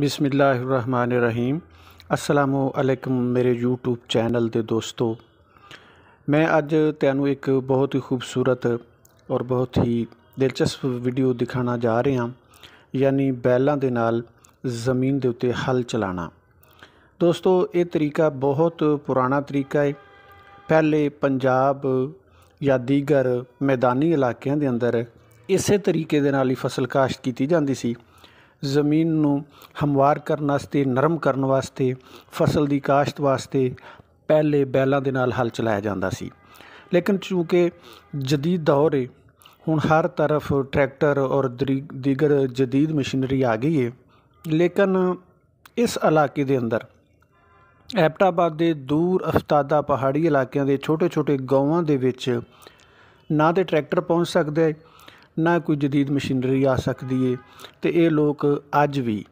ਬਿਸਮਿਲ੍ਲਾਹਿਰਰਹਿਮਾਨਿਰਰਹੀਮ ਅਸਲਾਮੁ ਅਲੈਕਮ ਮੇਰੇ YouTube channel ਦੇ ਦੋਸਤੋ ਮੈਂ ਅੱਜ ਤੁਹਾਨੂੰ ਇੱਕ ਬਹੁਤ ਹੀ ਖੂਬਸੂਰਤ ਔਰ ਬਹੁਤ ਹੀ ਦਿਲਚਸਪ ਵੀਡੀਓ ਦਿਖਾਉਣਾ ਜਾ ਰਿਹਾ ਯਾਨੀ ਬੈਲਾਂ ਦੇ ਨਾਲ ਜ਼ਮੀਨ ਦੇ ਉੱਤੇ ਹਲ ਚਲਾਣਾ ਦੋਸਤੋ ਇਹ ਤਰੀਕਾ ਬਹੁਤ ਪੁਰਾਣਾ ਤਰੀਕਾ ਹੈ ਪਹਿਲੇ ਪੰਜਾਬ ਜਾਂ ਦੀਗਰ ਮੈਦਾਨੀ ਇਲਾਕਿਆਂ ਦੇ ਅੰਦਰ ਇਸੇ ਤਰੀਕੇ ਦੇ ਨਾਲ ਹੀ ਫਸਲ ਕਾਸ਼ਤ ਕੀਤੀ ਜਾਂਦੀ ਸੀ ਜ਼ਮੀਨ ਨੂੰ ਹਮਵਾਰ ਕਰਨ ਵਾਸਤੇ ਨਰਮ ਕਰਨ ਵਾਸਤੇ ਫਸਲ ਦੀ ਕਾਸ਼ਤ ਵਾਸਤੇ ਪਹਿਲੇ ਬੈਲਾਂ ਦੇ ਨਾਲ ਹਲ ਚਲਾਇਆ ਜਾਂਦਾ ਸੀ ਲੇਕਿਨ ਚੂੰਕਿ ਜਦੀਦ ਦੌਰ ਹੈ ਹੁਣ ਹਰ ਤਰਫ ਟਰੈਕਟਰ ਔਰ ਦੀਗਰ ਜਦੀਦ ਮਸ਼ੀਨਰੀ ਆ ਗਈ ਹੈ ਲੇਕਿਨ ਇਸ ਇਲਾਕੇ ਦੇ ਅੰਦਰ ਐਪਟਾਬਾਦ ਦੇ ਦੂਰ ਅਫਤਾਦਾ ਪਹਾੜੀ ਇਲਾਕਿਆਂ ਦੇ ਛੋਟੇ-ਛੋਟੇ ਗਾਵਾਂ ਦੇ ਵਿੱਚ ਨਾ ਤੇ ਟਰੈਕਟਰ ਪਹੁੰਚ ਸਕਦਾ ਹੈ ਨਾ ਕੋਈ ਜਦੀਦ ਮਸ਼ੀਨਰੀ ਆ ਸਕਦੀ ਏ ਤੇ ਇਹ ਲੋਕ ਅੱਜ ਵੀ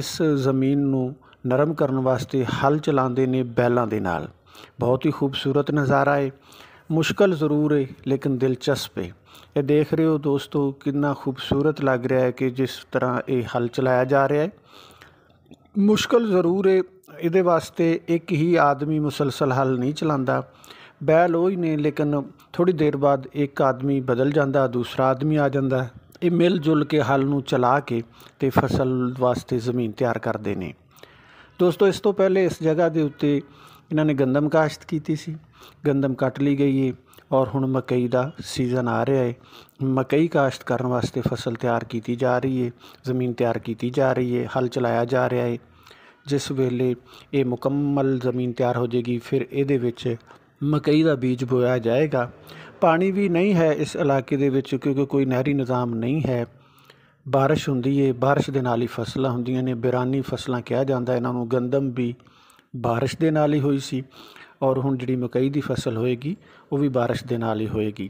ਇਸ ਜ਼ਮੀਨ ਨੂੰ ਨਰਮ ਕਰਨ ਵਾਸਤੇ ਹਲ ਚਲਾਉਂਦੇ ਨੇ ਬੈਲਾਂ ਦੇ ਨਾਲ ਬਹੁਤ ਹੀ ਖੂਬਸੂਰਤ ਨਜ਼ਾਰਾ ਏ ਮੁਸ਼ਕਲ ਜ਼ਰੂਰ ਏ ਲੇਕਿਨ ਦਿਲਚਸਪ ਏ ਇਹ ਦੇਖ ਰਹੇ ਹੋ ਦੋਸਤੋ ਕਿੰਨਾ ਖੂਬਸੂਰਤ ਲੱਗ ਰਿਹਾ ਹੈ ਕਿ ਜਿਸ ਤਰ੍ਹਾਂ ਇਹ ਹਲ ਚਲਾਇਆ ਜਾ ਰਿਹਾ ਹੈ ਮੁਸ਼ਕਲ ਜ਼ਰੂਰ ਏ ਇਹਦੇ ਵਾਸਤੇ ਇੱਕ ਹੀ ਆਦਮੀ ਮੁਸਲਸਲ ਹਲ ਨਹੀਂ ਚਲਾਉਂਦਾ ਉਹ ਹੀ ਨੇ ਲੇਕਿਨ ਥੋੜੀ ਦੇਰ ਬਾਅਦ ਇੱਕ ਆਦਮੀ ਬਦਲ ਜਾਂਦਾ ਦੂਸਰਾ ਆਦਮੀ ਆ ਜਾਂਦਾ ਇਹ ਮਿਲ ਜੁਲ ਕੇ ਹਲ ਨੂੰ ਚਲਾ ਕੇ ਤੇ ਫਸਲ ਵਾਸਤੇ ਜ਼ਮੀਨ ਤਿਆਰ ਕਰਦੇ ਨੇ ਦੋਸਤੋ ਇਸ ਤੋਂ ਪਹਿਲੇ ਇਸ ਜਗ੍ਹਾ ਦੇ ਉੱਤੇ ਇਹਨਾਂ ਨੇ ਗੰਦਮ ਕਾਸ਼ਤ ਕੀਤੀ ਸੀ ਗੰਦਮ ਕੱਟ ਲਈ ਗਈ ਹੈ ਔਰ ਹੁਣ ਮਕਈ ਦਾ ਸੀਜ਼ਨ ਆ ਰਿਹਾ ਹੈ ਮਕਈ ਕਾਸ਼ਤ ਕਰਨ ਵਾਸਤੇ ਫਸਲ ਤਿਆਰ ਕੀਤੀ ਜਾ ਰਹੀ ਹੈ ਜ਼ਮੀਨ ਤਿਆਰ ਕੀਤੀ ਜਾ ਰਹੀ ਹੈ ਹਲ ਚਲਾਇਆ ਜਾ ਰਿਹਾ ਹੈ ਜਿਸ ਵੇਲੇ ਇਹ ਮੁਕੰਮਲ ਜ਼ਮੀਨ ਤਿਆਰ ਹੋ ਜੇਗੀ ਫਿਰ ਇਹਦੇ ਵਿੱਚ ਮਕਈ ਦਾ ਬੀਜ ਬੋਇਆ ਜਾਏਗਾ ਪਾਣੀ ਵੀ ਨਹੀਂ ਹੈ ਇਸ ਇਲਾਕੇ ਦੇ ਵਿੱਚ ਕਿਉਂਕਿ ਕੋਈ ਨਹਿਰੀ ਨਿਜ਼ਾਮ ਨਹੀਂ ਹੈ بارش ਹੁੰਦੀ ਹੈ بارش ਦੇ ਨਾਲ ਹੀ ਫਸਲਾਂ ਹੁੰਦੀਆਂ ਨੇ ਬਿਰਾਨੀ ਫਸਲਾਂ ਕਿਹਾ ਜਾਂਦਾ ਇਹਨਾਂ ਨੂੰ ਗੰਦਮ ਵੀ بارش ਦੇ ਨਾਲ ਹੀ ਹੋਈ ਸੀ ਔਰ ਹੁਣ ਜਿਹੜੀ ਮਕਈ ਦੀ ਫਸਲ ਹੋਏਗੀ ਉਹ ਵੀ بارش ਦੇ ਨਾਲ ਹੀ ਹੋਏਗੀ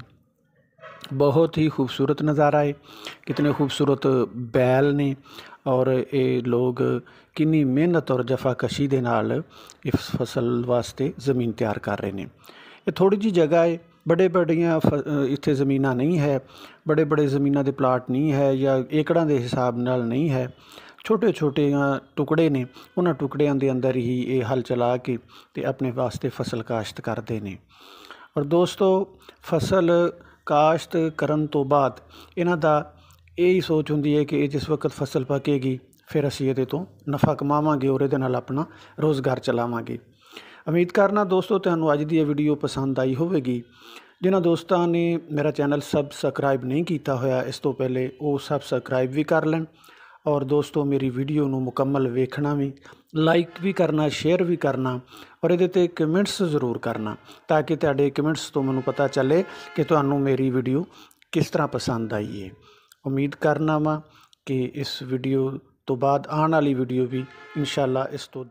ਬਹੁਤ ਹੀ ਖੂਬਸੂਰਤ ਨਜ਼ਾਰਾ ਹੈ ਕਿਤਨੇ ਖੂਬਸੂਰਤ ਬੈਲ ਨੇ ਔਰ ਇਹ ਲੋਕ ਕਿੰਨੀ ਮਿਹਨਤ ਔਰ ਜਫਾਕਸ਼ੀ ਦੇ ਨਾਲ ਇਸ ਫਸਲ ਵਾਸਤੇ ਜ਼ਮੀਨ ਤਿਆਰ ਕਰ ਰਹੇ ਨੇ ਇਹ ਥੋੜੀ ਜੀ ਜਗ੍ਹਾ ਹੈ ਬੜੇ ਬੜੀਆਂ ਇੱਥੇ ਜ਼ਮੀਨਾਂ ਨਹੀਂ ਹੈ ਬੜੇ ਬੜੇ ਜ਼ਮੀਨਾਂ ਦੇ ਪਲਾਟ ਨਹੀਂ ਹੈ ਜਾਂ ਏਕੜਾਂ ਦੇ ਹਿਸਾਬ ਨਾਲ ਨਹੀਂ ਹੈ ਛੋਟੇ ਛੋਟੇ ਟੁਕੜੇ ਨੇ ਉਹਨਾਂ ਟੁਕੜਿਆਂ ਦੇ ਅੰਦਰ ਹੀ ਇਹ ਹਲ ਚਲਾ ਕੇ ਤੇ ਆਪਣੇ ਵਾਸਤੇ ਫਸਲ ਕਾਸ਼ਤ ਕਰਦੇ ਨੇ ਔਰ ਦੋਸਤੋ ਫਸਲ ਕਾਸ਼ਤ ਕਰਨ ਤੋਂ ਬਾਅਦ ਇਹਨਾਂ ਦਾ ਇਹ ਹੀ ਸੋਚ ਹੁੰਦੀ ਹੈ ਕਿ ਇਹ ਜਿਸ ਵਕਤ ਫਸਲ ਪੱਕੇਗੀ ਫਿਰ ਅਸੀਂ ਇਹਦੇ ਤੋਂ ਨਫਾ ਕਮਾਵਾਂਗੇ ਔਰ ਇਹਦੇ ਨਾਲ ਆਪਣਾ ਰੋਜ਼ਗਾਰ ਚਲਾਵਾਂਗੇ ਉਮੀਦ ਕਰਨਾ ਦੋਸਤੋ ਤੁਹਾਨੂੰ ਅੱਜ ਦੀ ਇਹ ਵੀਡੀਓ ਪਸੰਦ ਆਈ ਹੋਵੇਗੀ ਜਿਨ੍ਹਾਂ ਦੋਸਤਾਂ ਨੇ ਮੇਰਾ ਚੈਨਲ ਸਬਸਕ੍ਰਾਈਬ ਨਹੀਂ ਕੀਤਾ ਹੋਇਆ ਇਸ ਤੋਂ ਪਹਿਲੇ ਉਹ ਸਬਸਕ੍ਰਾਈਬ ਵੀ ਕਰ ਲੈਣ ਔਰ ਦੋਸਤੋ ਮੇਰੀ ਵੀਡੀਓ ਨੂੰ ਮੁਕੰਮਲ ਵੇਖਣਾ ਵੀ ਲਾਈਕ ਵੀ ਕਰਨਾ ਸ਼ੇਅਰ ਵੀ ਕਰਨਾ ਔਰ ਇਹਦੇ ਤੇ ਕਮੈਂਟਸ ਜ਼ਰੂਰ ਕਰਨਾ ਤਾਂ ਕਿ ਤੁਹਾਡੇ ਕਮੈਂਟਸ ਤੋਂ ਮੈਨੂੰ ਪਤਾ ਚੱਲੇ ਕਿ ਤੁਹਾਨੂੰ ਮੇਰੀ ਵੀਡੀਓ ਕਿਸ ਤਰ੍ਹਾਂ ਪਸੰਦ ਆਈ ਹੈ ਉਮੀਦ ਕਰਨਾ ਵਾ ਕਿ ਇਸ ਵੀਡੀਓ ਤੋਂ ਬਾਅਦ ਆਉਣ ਵਾਲੀ ਵੀਡੀਓ ਵੀ ਇਨਸ਼ਾਅੱਲਾ ਇਸ ਤੋਂ